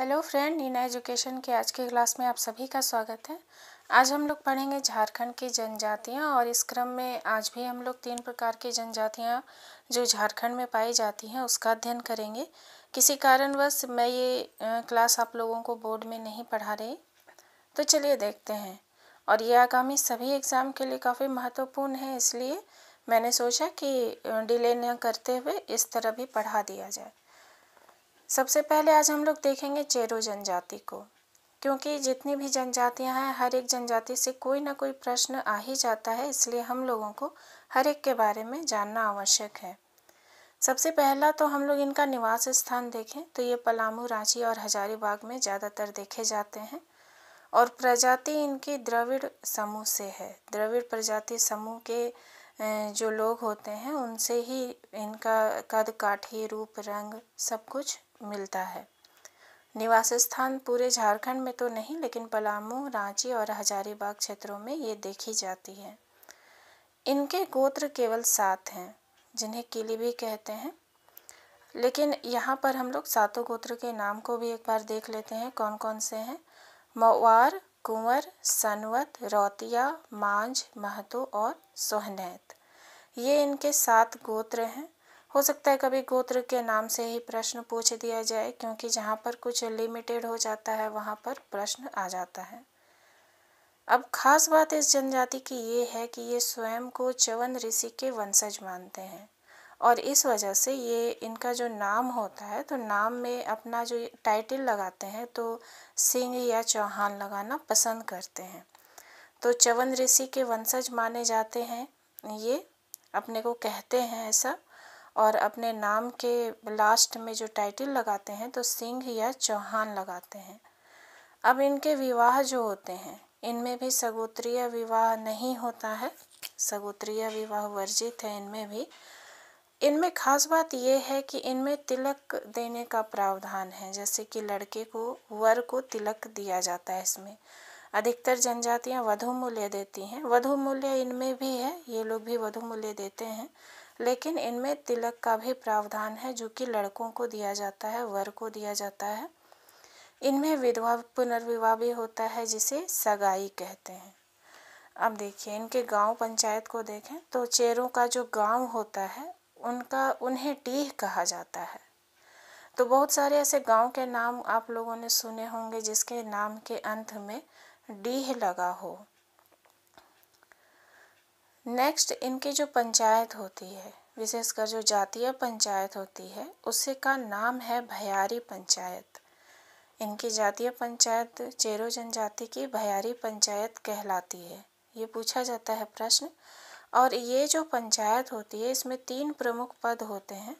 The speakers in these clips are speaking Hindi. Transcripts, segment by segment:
हेलो फ्रेंड नीना एजुकेशन के आज के क्लास में आप सभी का स्वागत है आज हम लोग पढ़ेंगे झारखंड की जनजातियाँ और इस क्रम में आज भी हम लोग तीन प्रकार की जनजातियाँ जो झारखंड में पाई जाती हैं उसका अध्ययन करेंगे किसी कारणवश मैं ये क्लास आप लोगों को बोर्ड में नहीं पढ़ा रही तो चलिए देखते हैं और ये आगामी सभी एग्ज़ाम के लिए काफ़ी महत्वपूर्ण है इसलिए मैंने सोचा कि डिले न करते हुए इस तरह भी पढ़ा दिया जाए सबसे पहले आज हम लोग देखेंगे चेरो जनजाति को क्योंकि जितनी भी जनजातियां हैं हर एक जनजाति से कोई ना कोई प्रश्न आ ही जाता है इसलिए हम लोगों को हर एक के बारे में जानना आवश्यक है सबसे पहला तो हम लोग इनका निवास स्थान देखें तो ये पलामू रांची और हजारीबाग में ज़्यादातर देखे जाते हैं और प्रजाति इनकी द्रविड़ समूह से है द्रविड़ प्रजाति समूह के जो लोग होते हैं उनसे ही इनका कद काठी रूप रंग सब कुछ मिलता है निवास स्थान पूरे झारखंड में तो नहीं लेकिन पलामू रांची और हजारीबाग क्षेत्रों में ये देखी जाती है इनके गोत्र केवल सात हैं जिन्हें किली भी कहते हैं लेकिन यहाँ पर हम लोग सातों गोत्र के नाम को भी एक बार देख लेते हैं कौन कौन से हैं मवार कुंवर सनवत रौतिया मांझ महतो और सोहनैत ये इनके सात गोत्र हैं हो सकता है कभी गोत्र के नाम से ही प्रश्न पूछ दिया जाए क्योंकि जहाँ पर कुछ लिमिटेड हो जाता है वहाँ पर प्रश्न आ जाता है अब खास बात इस जनजाति की ये है कि ये स्वयं को चवन ऋषि के वंशज मानते हैं और इस वजह से ये इनका जो नाम होता है तो नाम में अपना जो टाइटल लगाते हैं तो सिंह या चौहान लगाना पसंद करते हैं तो चवन ऋषि के वंशज माने जाते हैं ये अपने को कहते हैं ऐसा और अपने नाम के लास्ट में जो टाइटल लगाते हैं तो सिंह या चौहान लगाते हैं अब इनके विवाह जो होते हैं इनमें भी सगोत्रीय विवाह नहीं होता है सगोत्रीय विवाह वर्जित है इनमें भी इनमें खास बात यह है कि इनमें तिलक देने का प्रावधान है जैसे कि लड़के को वर को तिलक दिया जाता है इसमें अधिकतर जनजातियां वधु मूल्य देती हैं वधु मूल्य इनमें भी है ये लोग भी वधु मूल्य देते हैं लेकिन इनमें तिलक का भी प्रावधान है जो कि लड़कों को दिया जाता है वर को दिया जाता है इनमें विधवा पुनर्विवाह भी होता है जिसे सगाई कहते हैं अब देखिए इनके गांव पंचायत को देखें तो चेरों का जो गांव होता है उनका उन्हें डीह कहा जाता है तो बहुत सारे ऐसे गांव के नाम आप लोगों ने सुने होंगे जिसके नाम के अंत में डीह लगा हो नेक्स्ट इनकी जो पंचायत होती है विशेषकर जो जातीय पंचायत होती है उसी का नाम है भयारी पंचायत इनकी जातीय पंचायत चेरो जनजाति की भयारी पंचायत कहलाती है ये पूछा जाता है प्रश्न और ये जो पंचायत होती है इसमें तीन प्रमुख पद होते हैं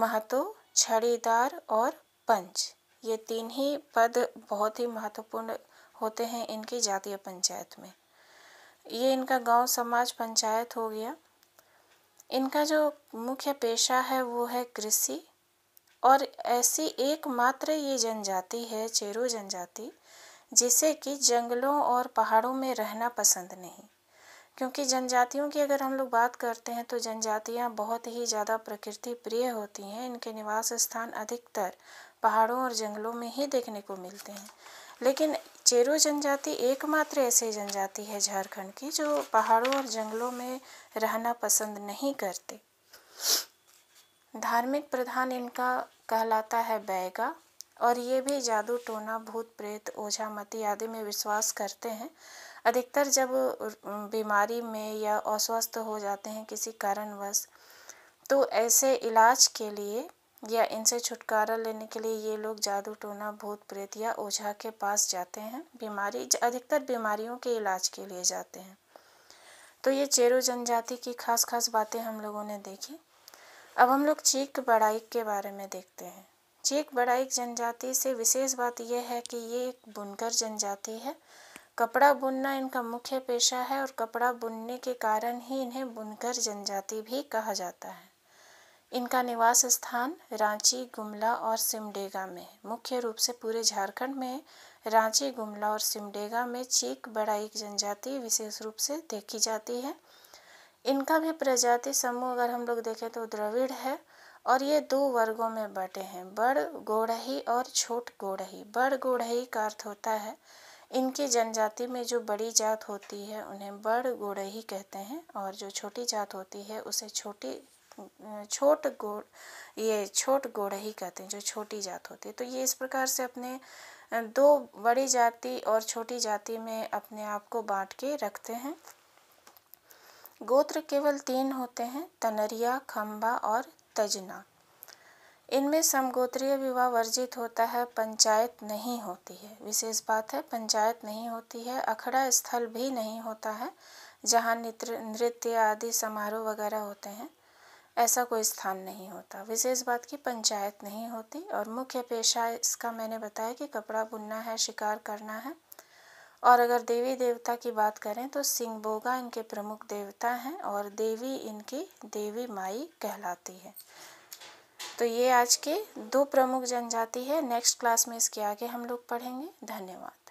महतो छड़ीदार और पंच ये तीन ही पद बहुत ही महत्वपूर्ण होते हैं इनकी जातीय पंचायत में ये इनका गांव समाज पंचायत हो गया इनका जो मुख्य पेशा है वो है कृषि और ऐसी एकमात्र ये जनजाति है चेरू जनजाति जिसे कि जंगलों और पहाड़ों में रहना पसंद नहीं क्योंकि जनजातियों की अगर हम लोग बात करते हैं तो जनजातियाँ बहुत ही ज़्यादा प्रकृति प्रिय होती हैं इनके निवास स्थान अधिकतर पहाड़ों और जंगलों में ही देखने को मिलते हैं लेकिन चेरो जनजाति एकमात्र ऐसी जनजाति है झारखंड की जो पहाड़ों और जंगलों में रहना पसंद नहीं करते धार्मिक प्रधान इनका कहलाता है बैगा और ये भी जादू टोना भूत प्रेत ओझा मती आदि में विश्वास करते हैं अधिकतर जब बीमारी में या अस्वस्थ हो जाते हैं किसी कारणवश तो ऐसे इलाज के लिए या इनसे छुटकारा लेने के लिए ये लोग जादू टोना भूत प्रेत या ओझा के पास जाते हैं बीमारी अधिकतर बीमारियों के इलाज के लिए जाते हैं तो ये चेरो जनजाति की खास खास बातें हम लोगों ने देखी अब हम लोग चीक बड़ाइक के बारे में देखते हैं चीक बड़ाइक जनजाति से विशेष बात यह है कि ये एक बुनकर जनजाति है कपड़ा बुनना इनका मुख्य पेशा है और कपड़ा बुनने के कारण ही इन्हें बुनकर जनजाति भी कहा जाता है इनका निवास स्थान रांची गुमला और सिमडेगा में मुख्य रूप से पूरे झारखंड में रांची गुमला और सिमडेगा में चीक एक जनजाति विशेष रूप से देखी जाती है इनका भी प्रजाति समूह अगर हम लोग देखें तो द्रविड़ है और ये दो वर्गों में बटे हैं बड़ गोड़ही और छोट गोड़ही बड़ गोड़ही का अर्थ होता है इनकी जनजाति में जो बड़ी जात होती है उन्हें बड़ ही कहते हैं और जो छोटी जात होती है उसे छोटी छोट गोड़ ये छोट ही कहते हैं जो छोटी जात होती है तो ये इस प्रकार से अपने दो बड़ी जाति और छोटी जाति में अपने आप को बांट के रखते हैं गोत्र केवल तीन होते हैं तनरिया खम्बा और तजना इनमें समगोत्रीय विवाह वर्जित होता है पंचायत नहीं होती है विशेष बात है पंचायत नहीं होती है अखड़ा स्थल भी नहीं होता है जहाँ नृत्य नृत्य आदि समारोह वगैरह होते हैं ऐसा कोई स्थान नहीं होता विशेष बात की पंचायत नहीं होती और मुख्य पेशा इसका मैंने बताया कि कपड़ा बुनना है शिकार करना है और अगर देवी देवता की बात करें तो सिंह बोगा इनके प्रमुख देवता हैं और देवी इनकी देवी माई कहलाती है तो ये आज के दो प्रमुख जनजाति है नेक्स्ट क्लास में इसके आगे हम लोग पढ़ेंगे धन्यवाद